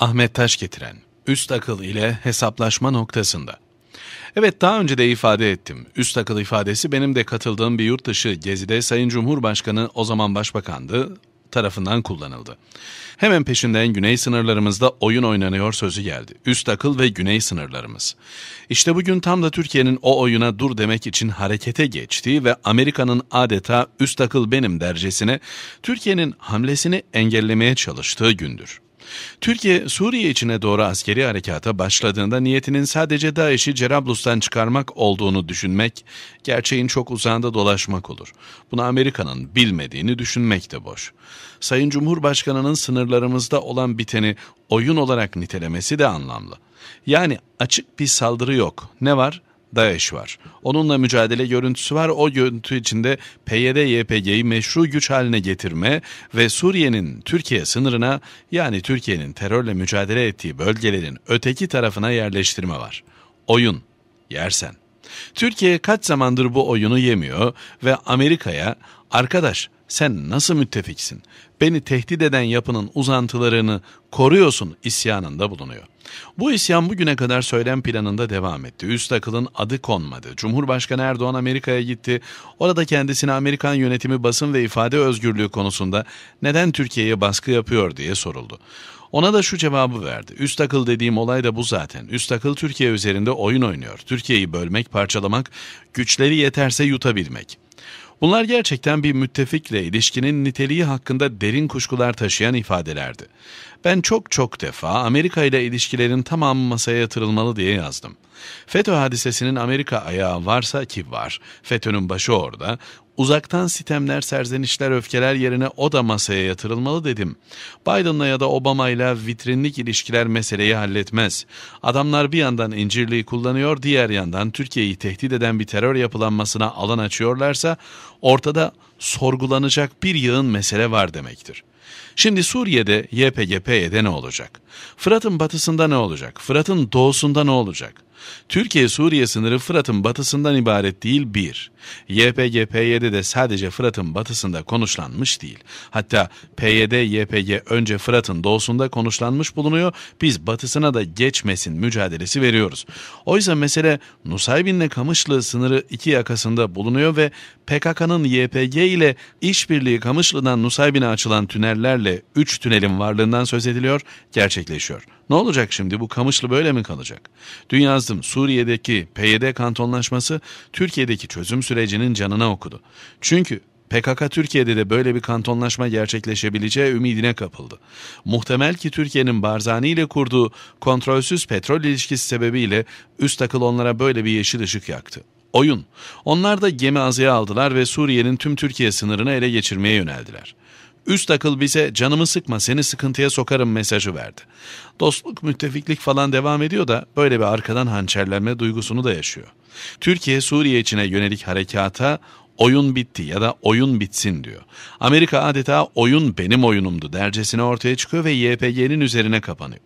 Ahmet Taş getiren üst akıl ile hesaplaşma noktasında. Evet daha önce de ifade ettim. Üst akıl ifadesi benim de katıldığım bir yurt dışı gezide Sayın Cumhurbaşkanı o zaman başbakandı tarafından kullanıldı. Hemen peşinden güney sınırlarımızda oyun oynanıyor sözü geldi. Üst akıl ve güney sınırlarımız. İşte bugün tam da Türkiye'nin o oyuna dur demek için harekete geçtiği ve Amerika'nın adeta üst akıl benim dercesine Türkiye'nin hamlesini engellemeye çalıştığı gündür. Türkiye Suriye içine doğru askeri harekata başladığında niyetinin sadece DAEŞ'i Cerablus'tan çıkarmak olduğunu düşünmek, gerçeğin çok uzağında dolaşmak olur. Bunu Amerika'nın bilmediğini düşünmek de boş. Sayın Cumhurbaşkanı'nın sınırlarımızda olan biteni oyun olarak nitelemesi de anlamlı. Yani açık bir saldırı yok. Ne var? DAEŞ var. Onunla mücadele görüntüsü var. O görüntü içinde PYD-YPG'yi meşru güç haline getirme ve Suriye'nin Türkiye sınırına yani Türkiye'nin terörle mücadele ettiği bölgelerin öteki tarafına yerleştirme var. Oyun. Yersen. Türkiye kaç zamandır bu oyunu yemiyor ve Amerika'ya arkadaş sen nasıl müttefiksin? Beni tehdit eden yapının uzantılarını koruyorsun isyanında bulunuyor. Bu isyan bugüne kadar söylem planında devam etti. Üst akılın adı konmadı. Cumhurbaşkanı Erdoğan Amerika'ya gitti. Orada kendisine Amerikan yönetimi basın ve ifade özgürlüğü konusunda neden Türkiye'ye baskı yapıyor diye soruldu. Ona da şu cevabı verdi. Üst akıl dediğim olay da bu zaten. Üst akıl Türkiye üzerinde oyun oynuyor. Türkiye'yi bölmek, parçalamak, güçleri yeterse yutabilmek. Bunlar gerçekten bir müttefikle ilişkinin niteliği hakkında derin kuşkular taşıyan ifadelerdi. Ben çok çok defa Amerika ile ilişkilerin tamamı masaya yatırılmalı diye yazdım. FETÖ hadisesinin Amerika ayağı varsa ki var, FETÖ'nün başı orada, Uzaktan sitemler, serzenişler, öfkeler yerine o da masaya yatırılmalı dedim. Biden'la ya da Obama'yla vitrinlik ilişkiler meseleyi halletmez. Adamlar bir yandan incirliği kullanıyor, diğer yandan Türkiye'yi tehdit eden bir terör yapılanmasına alan açıyorlarsa ortada sorgulanacak bir yığın mesele var demektir. Şimdi Suriye'de YPG-PYD ne olacak? Fırat'ın batısında ne olacak? Fırat'ın doğusunda ne olacak? Türkiye-Suriye sınırı Fırat'ın batısından ibaret değil bir. ypg pydde de sadece Fırat'ın batısında konuşlanmış değil. Hatta PYD-YPG önce Fırat'ın doğusunda konuşlanmış bulunuyor, biz batısına da geçmesin mücadelesi veriyoruz. Oysa mesele Nusaybin'le Kamışlı sınırı iki yakasında bulunuyor ve PKK'nın YPG ile işbirliği Kamışlı'dan Nusaybin'e açılan tünellerle 3 tünelin varlığından söz ediliyor, gerçekleşiyor. Ne olacak şimdi bu Kamışlı böyle mi kalacak? Dün yazdım Suriye'deki PYD kantonlaşması Türkiye'deki çözüm sürecinin canına okudu. Çünkü PKK Türkiye'de de böyle bir kantonlaşma gerçekleşebileceği ümidine kapıldı. Muhtemel ki Türkiye'nin Barzani ile kurduğu kontrolsüz petrol ilişkisi sebebiyle üst akıl onlara böyle bir yeşil ışık yaktı. Oyun. Onlar da gemi azıya aldılar ve Suriye'nin tüm Türkiye sınırını ele geçirmeye yöneldiler. Üst akıl bize canımı sıkma seni sıkıntıya sokarım mesajı verdi. Dostluk, müttefiklik falan devam ediyor da böyle bir arkadan hançerlenme duygusunu da yaşıyor. Türkiye Suriye içine yönelik harekata oyun bitti ya da oyun bitsin diyor. Amerika adeta oyun benim oyunumdu dercesine ortaya çıkıyor ve YPG'nin üzerine kapanıyor.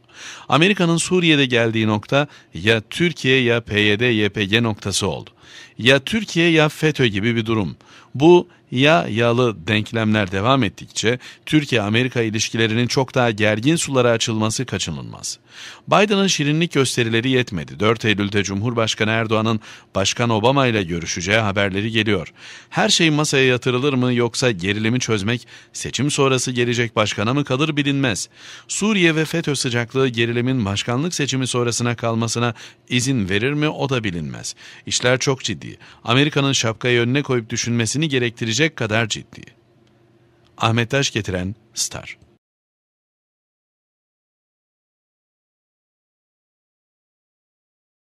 Amerika'nın Suriye'de geldiği nokta ya Türkiye ya PYD-YPG noktası oldu. Ya Türkiye ya FETÖ gibi bir durum. Bu ya yalı denklemler devam ettikçe Türkiye-Amerika ilişkilerinin çok daha gergin sulara açılması kaçınılmaz. Biden'ın şirinlik gösterileri yetmedi. 4 Eylül'de Cumhurbaşkanı Erdoğan'ın Başkan Obama ile görüşeceği haberleri geliyor. Her şey masaya yatırılır mı yoksa gerilimi çözmek seçim sonrası gelecek başkana mı kalır bilinmez. Suriye ve FETÖ sıcaklığı yarattığı gerilimin başkanlık seçimi sonrasına kalmasına izin verir mi o da bilinmez. İşler çok ciddi. Amerika'nın şapkayı önüne koyup düşünmesini gerektirecek kadar ciddi. Ahmet Taş getiren Star